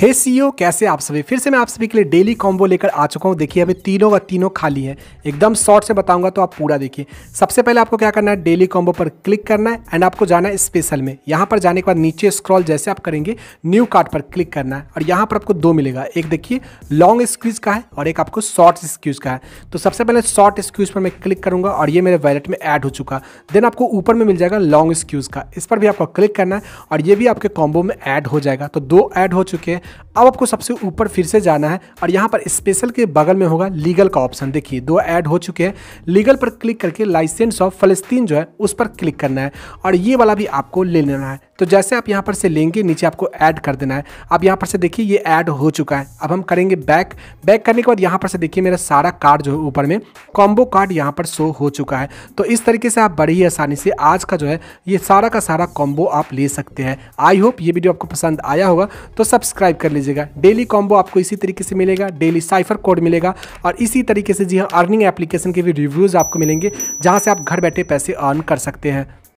हे hey CEO e कैसे आप सभी फिर से मैं आप सभी के लिए डेली कॉम्बो लेकर आ चुका हूँ देखिए अभी तीनों का तीनों खाली है एकदम शॉर्ट से बताऊंगा तो आप पूरा देखिए सबसे पहले आपको क्या करना है डेली कॉम्बो पर क्लिक करना है एंड आपको जाना है स्पेशल में यहाँ पर जाने के बाद नीचे स्क्रॉल जैसे आप करेंगे न्यू कार्ड पर क्लिक करना है और यहाँ पर आपको दो मिलेगा एक देखिए लॉन्ग स्क्यूज का है और एक आपको शॉर्ट स्क्यूज का है तो सबसे पहले शॉर्ट स्क्यूज पर मैं क्लिक करूँगा और ये मेरे वैलेट में ऐड हो चुका देन आपको ऊपर में मिल जाएगा लॉन्ग स्क्यूज का इस पर भी आपको क्लिक करना है और ये भी आपके कॉम्बो में ऐड हो जाएगा तो दो ऐड हो चुके हैं अब आपको सबसे ऊपर फिर से जाना है और यहाँ पर स्पेशल के बगल में होगा लीगल का ऑप्शन देखिए दो ऐड हो चुके हैं लीगल पर क्लिक करके लाइसेंस ऑफ फलस्तीन जो है उस पर क्लिक करना है और ये वाला भी आपको ले लेना है तो जैसे आप यहाँ पर से लेंगे नीचे आपको ऐड कर देना है अब यहाँ पर से देखिए ये ऐड हो चुका है अब हम करेंगे बैक बैक करने के बाद यहाँ पर से देखिए मेरा सारा कार्ड जो है ऊपर में कॉम्बो कार्ड यहाँ पर शो हो चुका है तो इस तरीके से आप बड़ी आसानी से आज का जो है ये सारा का सारा कॉम्बो आप ले सकते हैं आई होप ये वीडियो आपको पसंद आया होगा तो सब्सक्राइब सब्सक्राइब कर लीजिएगा डेली कॉम्बो आपको इसी तरीके से मिलेगा डेली साइफर कोड मिलेगा और इसी तरीके से जी हाँ अर्निंग एप्लीकेशन के भी रिव्यूज़ आपको मिलेंगे जहाँ से आप घर बैठे पैसे अर्न कर सकते हैं